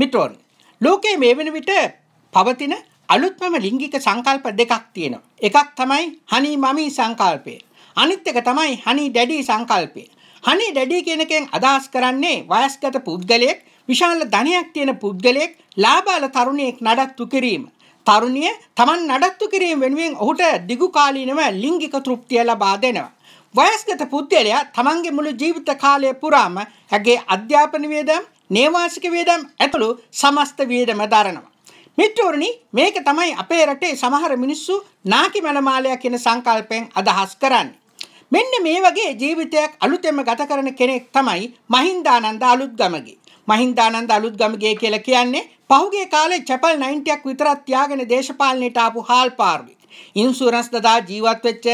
මිටෝන් ලෝකයේ මේ වෙන විට පවතින අලුත්මම ලිංගික සංකල්ප දෙකක් තියෙනවා. එකක් තමයි හනි මමී සංකල්පය. අනිත් එක තමයි හනි ඩැඩි සංකල්පය. හනි ඩැඩි කියන එකෙන් අදහස් කරන්නේ වයස්ගත පුද්ගලයෙක්, විශාල ධනයක් තියෙන පුද්ගලයෙක්, ලාභාල තරුණියෙක් නඩත්තු කිරීම. තරුණිය තමන් නඩත්තු කිරීම වෙනුවෙන් ඔහුට දිගුකාලීනව ලිංගික තෘප්තිය ලබා දෙනවා. වයස්ගත පුද්ගලයා තමන්ගේ මුළු ජීවිත කාලය පුරාම ඇගේ අධ්‍යාපන වියදම්, නේවාසික වියදම් ඇතුළු සමස්ත වියදම දරනවා. මිත්‍රෝරණි මේක තමයි අපේ රටේ සමහර මිනිස්සු නාකි මනමාලයා කියන සංකල්පයෙන් අදහස් කරන්නේ. මෙන්න මේ වගේ ජීවිතයක් අලුතෙන්ම ගත කරන කෙනෙක් තමයි මහින්දානන්ද අලුත්ගමගේ. මහින්දානන්ද අලුත්ගමගේ කියලා කියන්නේ පහුගේ කාලේ චැපල් 90ක් විතරක් තියාගෙන දේශපාලනයට ආපු හාල් පාර්වි. ඉන්සුරන්ස් දදා ජීවත් වෙච්ච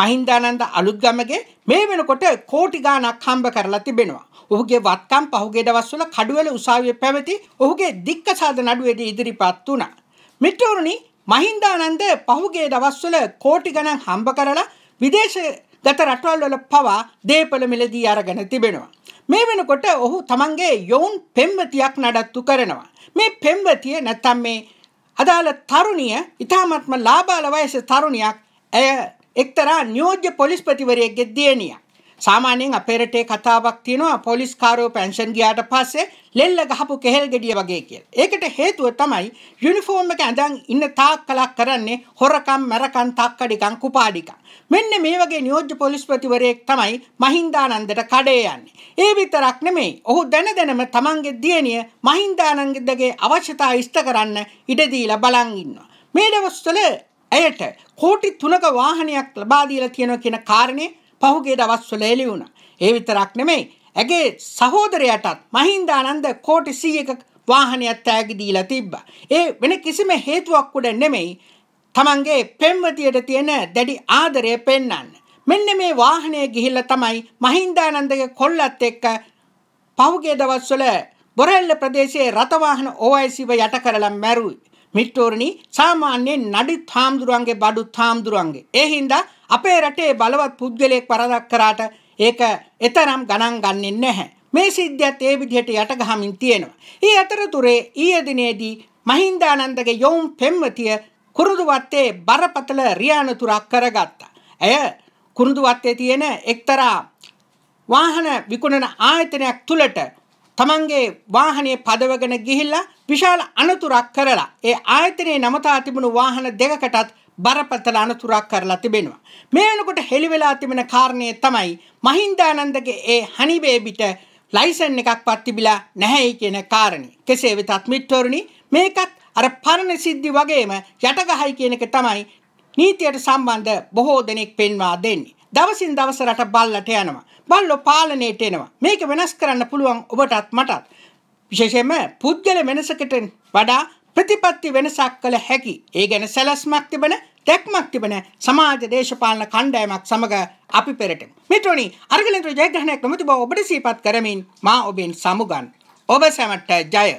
මහින්දානන්ද අලුත්ගමගේ මේ වෙනකොට කෝටි ගාණක් හම්බ කරලා තිබෙනවා. ඔහුගේ වත්කම් පහුගේ දවස්වල කඩුවල උසාවියේ පැවති ඔහුගේ දික්කසාද නඩුවේදී ඉදිරිපත් වුණා. මිත්‍රවරුනි මහින්දානන්ද පහුගේ දවස්වල කෝටි ගණන් හම්බ කරලා විදේශගත රටවල් වල පවා දේපළ මිලදී අරගෙන තිබෙනවා. මේ වෙනකොට ඔහු තමන්ගේ යොවුන් පෙම්වතියක් නඩත්තු කරනවා. මේ පෙම්වතිය නැත්තම් මේ අදාළ තරුණිය ඉතාමත්ම ලාබාල වයස තරුණියක් ඇය එක්තරා නියෝජ්‍ය පොලිස්පතිවරයෙක්ගේ දියණියක්. සාමාන්‍යයෙන් අපේ රටේ කතාවක් තියෙනවා පොලිස් කාරෝ පෙන්ෂන් ගියාට පස්සේ ලෙල්ල ගහපු කෙහෙල් ගෙඩිය වගේ කියලා. ඒකට හේතුව තමයි යුනිෆෝම් එක ඇඳන් ඉන්න තාක් කලක් කරන්නේ හොරකම් මැරකම් තාක්කඩිකම් කුපාඩිකම්. මෙන්න මේ වගේ නියෝජ්‍ය පොලිස්පතිවරයෙක් තමයි මහින්දානන්දට කඩේ යන්නේ. ඒ විතරක් නෙමෙයි. ඔහු දැන දැනම තමන්ගේ දියණිය මහින්දානන්දගේ අවශ්‍යතා ඉෂ්ට කරන්න ඉඩ දීලා බලන් ඉන්නවා. මේ දවස්වල ඇයට කෝටි 3ක වාහනයක් ලබා දීලා තියෙනවා කියන කාරණේ පහුගිය දවස්වල එළි වුණා. ඒ විතරක් නෙමෙයි ඇගේ සහෝදරයටත් මහින්දානන්ද කෝටි 100ක වාහනයක් තෑගි දීලා තිබ්බා. ඒ වෙන කිසිම හේතුවක් උඩ නෙමෙයි තමන්ගේ පෙම්වතියට තියෙන දැඩි ආදරය පෙන්වන්න. මෙන්න මේ වාහනය ගිහිල්ලා තමයි මහින්දානන්දගේ කොල්ලත් එක්ක පහුගිය දවස්වල බොරැල්ල ප්‍රදේශයේ රථවාහන OICව යට කරලා මැරුයි. මිට්ටෝරණි සාමාන්‍යයෙන් නඩි තාම්දුරන්ගේ බඩු තාම්දුරන්ගේ. ඒ හින්දා අපේ රටේ බලවත් පුද්ගලයෙක් වරදක් කරාට ඒක එතරම් ගණන් ගන්නෙ නැහැ. මේ සිද්ධියත් ඒ විදිහට යටගහමින් තියෙනවා. ඒ අතරතුරේ ඊයේ දිනේදී මහින්දානන්දගේ යොවුන් පෙම්වතිය කුරුදු වත්තේ බරපතල රියානතුරක් කරගත්තා. ඇය කුරුදු වත්තේ තියෙන එක්තරා වාහන විකුණන ආයතනයක් තුලට තමන්ගේ වාහනේ පදවගෙන ගිහිල්ලා විශාල අනතුරක් කරලා ඒ ආයතනයේ නමතා තිබුණු වාහන දෙකකටත් බරපතල අනතුරක් කරලා තිබෙනවා. මේ වෙනකොට හෙළි වෙලා තිබෙන කාරණේ තමයි මහින්දානන්දගේ ඒ හනි බේබිට ලයිසන් එකක්වත් තිබිලා නැහැයි කියන කාරණේ. කෙසේ වෙතත් මිත්වරුනි මේකත් අර පරණ සිද්ධි වගේම යටගහයි කියන එක තමයි නීතියට සම්බන්ධ බොහෝ දෙනෙක් පෙන්වා දෙන්නේ. දවසින් දවස රට බල්ලට යනවා. බල්ලෝ පාලනයට එනවා. මේක වෙනස් කරන්න පුළුවන් ඔබටත් මටත්. විශේෂයෙන්ම පුද්ගල වෙනසකට වඩා ප්‍රතිපත්ති වෙනසක් කළ හැකි ඒ ගැන සැලැස්මක් තිබෙන දැක්මක් තිබෙන සමාජ දේශපාලන කණ්ඩායමක් සමග අපි පෙරටමු. මිත්‍රෝනි අරගලෙන්ද්‍ර ජයග්‍රහණයක් නොමැති බව ඔබට සිහිපත් කරමින් මා ඔබෙන් සමුගන්. ඔබ සැමට ජය.